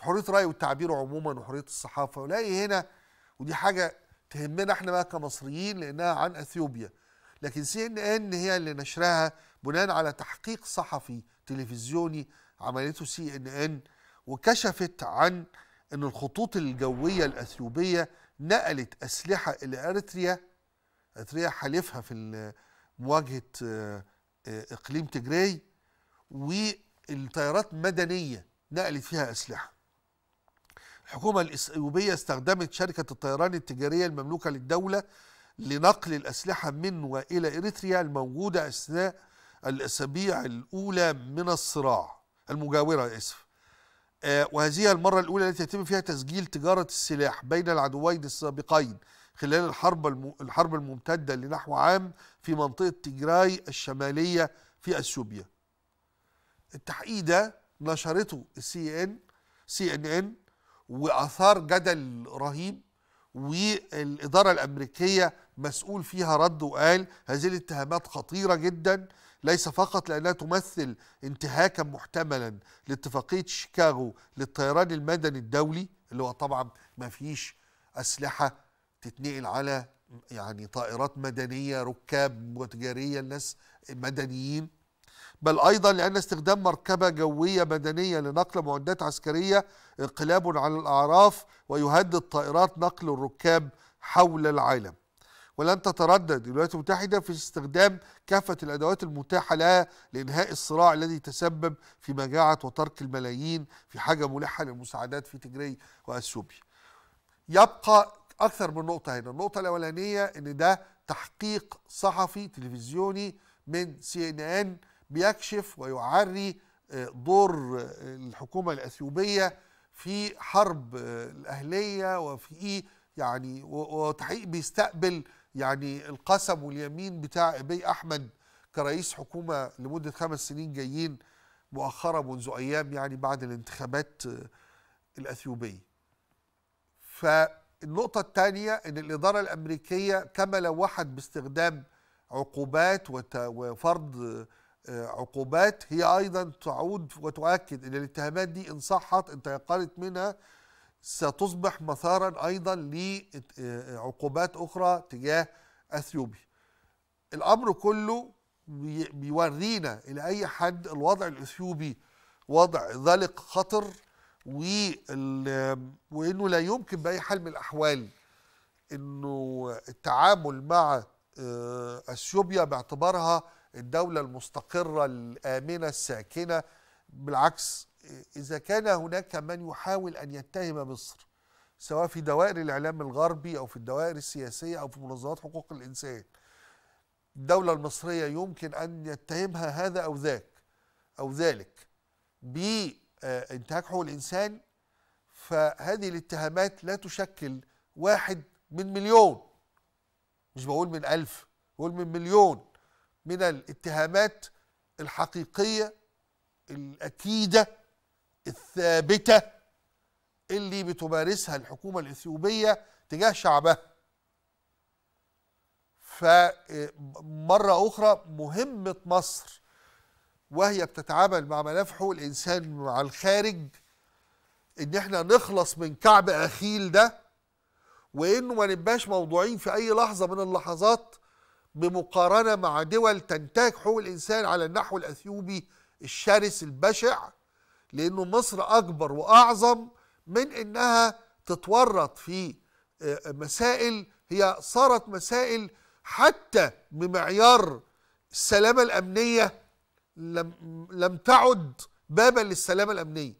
في حريه الراي والتعبير عموما وحريه الصحافه ولاقي هنا ودي حاجه تهمنا احنا بقى كمصريين لانها عن اثيوبيا لكن سي ان ان هي اللي نشرها بناء على تحقيق صحفي تلفزيوني عملته سي ان ان وكشفت عن ان الخطوط الجويه الاثيوبيه نقلت اسلحه الى اريتريا اريتريا حليفها في مواجهه آه، اقليم تجري والطيارات مدنيه نقلت فيها اسلحه الحكومة الإثيوبية استخدمت شركة الطيران التجارية المملوكة للدولة لنقل الأسلحة من وإلى إريتريا الموجودة أثناء الأسابيع الأولى من الصراع المجاورة آسف آه، وهذه المرة الأولى التي يتم فيها تسجيل تجارة السلاح بين العدوين السابقين خلال الحرب الحرب الممتدة لنحو عام في منطقة تجراي الشمالية في أثيوبيا. التحقيق ده نشرته السي ان سي ان ان واثار جدل رهيب والاداره الامريكيه مسؤول فيها رد وقال هذه الاتهامات خطيره جدا ليس فقط لانها تمثل انتهاكا محتملا لاتفاقيه شيكاغو للطيران المدني الدولي اللي هو طبعا ما فيش اسلحه تتنقل على يعني طائرات مدنيه ركاب وتجاريه الناس مدنيين بل أيضا لأن استخدام مركبة جوية مدنية لنقل معدات عسكرية انقلاب على الأعراف ويهدد طائرات نقل الركاب حول العالم ولن تتردد الولايات المتحدة في استخدام كافة الأدوات المتاحة لها لإنهاء الصراع الذي تسبب في مجاعة وترك الملايين في حاجة ملحة للمساعدات في تجري وأثيوبيا يبقى أكثر من نقطة هنا النقطة الأولانية أن ده تحقيق صحفي تلفزيوني من سي ان ان بيكشف ويعري آه، دور آه، الحكومة الأثيوبية في حرب آه، الأهلية وفي إيه، يعني وتحقيق بيستقبل يعني القسم واليمين بتاع ابي احمد كرئيس حكومه لمده خمس سنين جايين مؤخرا منذ ايام يعني بعد الانتخابات الاثيوبيه. فالنقطه الثانيه ان الاداره الامريكيه كما لوحت باستخدام عقوبات وفرض آه، عقوبات هي أيضا تعود وتؤكد أن الاتهامات دي إن صحت انتقلت منها ستصبح مثارا أيضا لعقوبات آه، أخرى تجاه أثيوبيا الأمر كله بيورينا إلى أي حد الوضع الأثيوبي وضع ذلك خطر وإنه لا يمكن بأي حال من الأحوال إنه التعامل مع آه، أثيوبيا باعتبارها الدولة المستقرة الآمنة الساكنة بالعكس إذا كان هناك من يحاول أن يتهم مصر سواء في دوائر الإعلام الغربي أو في الدوائر السياسية أو في منظمات حقوق الإنسان الدولة المصرية يمكن أن يتهمها هذا أو ذاك أو ذلك بانتهاك حقوق الإنسان فهذه الاتهامات لا تشكل واحد من مليون مش بقول من ألف بقول من مليون من الاتهامات الحقيقيه الاكيده الثابته اللي بتمارسها الحكومه الاثيوبيه تجاه شعبها فمره اخرى مهمه مصر وهي بتتعامل مع ملف حقوق الانسان مع الخارج ان احنا نخلص من كعب اخيل ده وانه ما نبقاش موضوعين في اي لحظه من اللحظات بمقارنة مع دول تنتهك حقوق الإنسان على النحو الأثيوبي الشرس البشع لأنه مصر أكبر وأعظم من إنها تتورط في آه، آه، مسائل هي صارت مسائل حتى بمعيار السلامة الأمنية لم, لم تعد بابا للسلامة الأمنية